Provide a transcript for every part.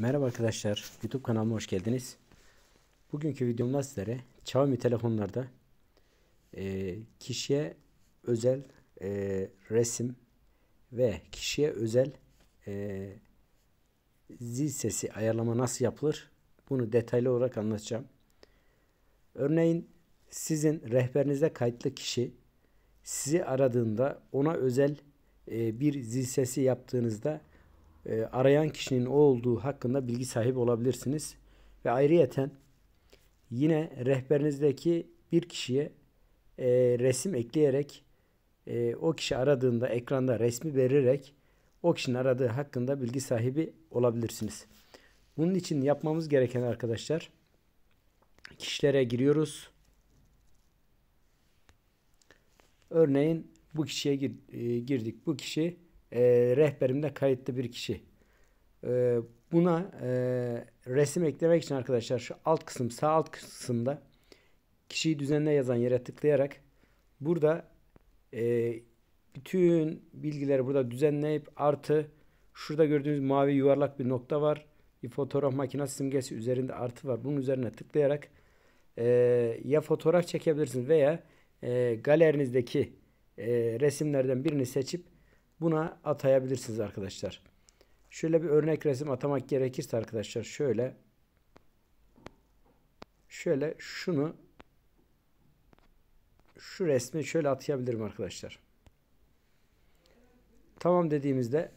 Merhaba arkadaşlar, YouTube kanalıma hoş geldiniz. Bugünkü videomda sizlere Xiaomi telefonlarda e, kişiye özel e, resim ve kişiye özel e, zil sesi ayarlama nasıl yapılır bunu detaylı olarak anlatacağım. Örneğin sizin rehberinizde kayıtlı kişi sizi aradığında ona özel e, bir zil sesi yaptığınızda e, arayan kişinin o olduğu hakkında bilgi sahibi olabilirsiniz. Ve ayrıyeten yine rehberinizdeki bir kişiye e, resim ekleyerek e, o kişi aradığında ekranda resmi vererek o kişinin aradığı hakkında bilgi sahibi olabilirsiniz. Bunun için yapmamız gereken arkadaşlar kişilere giriyoruz. Örneğin bu kişiye e, girdik. Bu kişi e, rehberimde kayıtlı bir kişi. E, buna e, resim eklemek için arkadaşlar şu alt kısım sağ alt kısımda kişiyi düzenle yazan yere tıklayarak burada e, bütün bilgileri burada düzenleyip artı şurada gördüğünüz mavi yuvarlak bir nokta var. Bir fotoğraf makinesi simgesi üzerinde artı var. Bunun üzerine tıklayarak e, ya fotoğraf çekebilirsiniz veya e, galerinizdeki e, resimlerden birini seçip Buna atayabilirsiniz arkadaşlar. Şöyle bir örnek resim atamak gerekirse arkadaşlar şöyle şöyle şunu şu resmi şöyle atayabilirim arkadaşlar. Tamam dediğimizde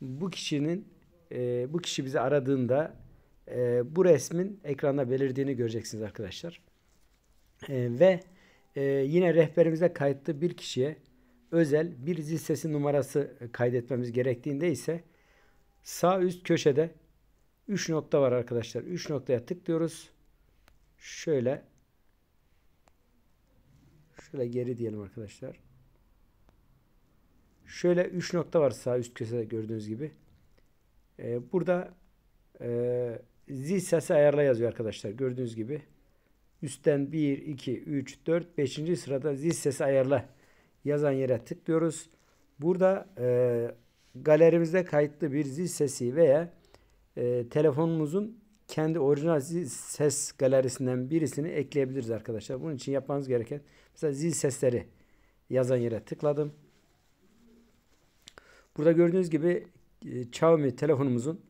bu kişinin e, bu kişi bizi aradığında e, bu resmin ekranda belirdiğini göreceksiniz arkadaşlar. E, ve e, yine rehberimize kayıtlı bir kişiye özel bir zil sesi numarası e, kaydetmemiz gerektiğinde ise sağ üst köşede 3 nokta var arkadaşlar. 3 noktaya tıklıyoruz. Şöyle şöyle geri diyelim arkadaşlar. Şöyle 3 nokta var sağ üst köşede gördüğünüz gibi. Ee, burada e, zil sesi ayarla yazıyor arkadaşlar. Gördüğünüz gibi. Üstten 1, 2, 3, 4, 5. sırada zil sesi ayarla yazan yere tıklıyoruz. Burada e, galerimizde kayıtlı bir zil sesi veya e, telefonumuzun kendi orijinal zil ses galerisinden birisini ekleyebiliriz arkadaşlar. Bunun için yapmanız gereken mesela zil sesleri yazan yere tıkladım. Burada gördüğünüz gibi e, Xiaomi telefonumuzun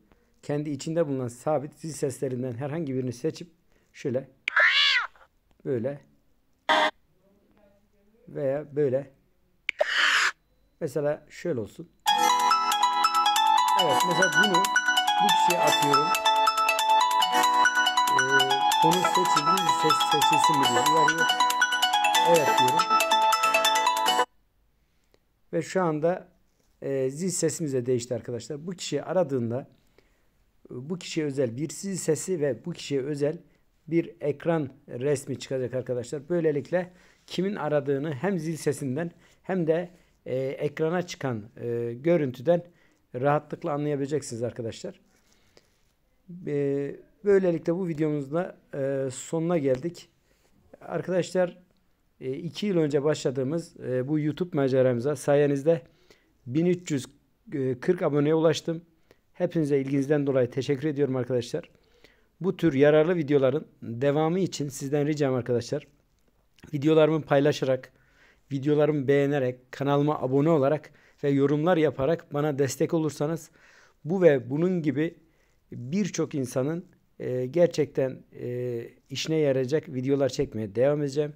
kendi içinde bulunan sabit zil seslerinden herhangi birini seçip şöyle böyle veya böyle Mesela şöyle olsun. Evet mesela bunu bu kişiye atıyorum. Ee, konu seçildi mi ses, seçilsin mi diyor. E yani, evet diyorum. Ve şu anda e, zil sesimiz de değişti arkadaşlar. Bu kişiyi aradığında bu kişiye özel bir zil sesi ve bu kişiye özel bir ekran resmi çıkacak arkadaşlar. Böylelikle kimin aradığını hem zil sesinden hem de e, ekrana çıkan e, görüntüden rahatlıkla anlayabileceksiniz arkadaşlar. E, böylelikle bu videomuzda e, sonuna geldik. Arkadaşlar 2 e, yıl önce başladığımız e, bu YouTube maceramıza sayenizde 1340 aboneye ulaştım. Hepinize ilginizden dolayı teşekkür ediyorum arkadaşlar. Bu tür yararlı videoların devamı için sizden ricam arkadaşlar. Videolarımı paylaşarak videolarımı beğenerek, kanalıma abone olarak ve yorumlar yaparak bana destek olursanız bu ve bunun gibi birçok insanın e, gerçekten e, işine yarayacak videolar çekmeye devam edeceğim.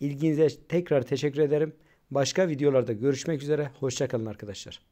İlginize tekrar teşekkür ederim. Başka videolarda görüşmek üzere. Hoşçakalın arkadaşlar.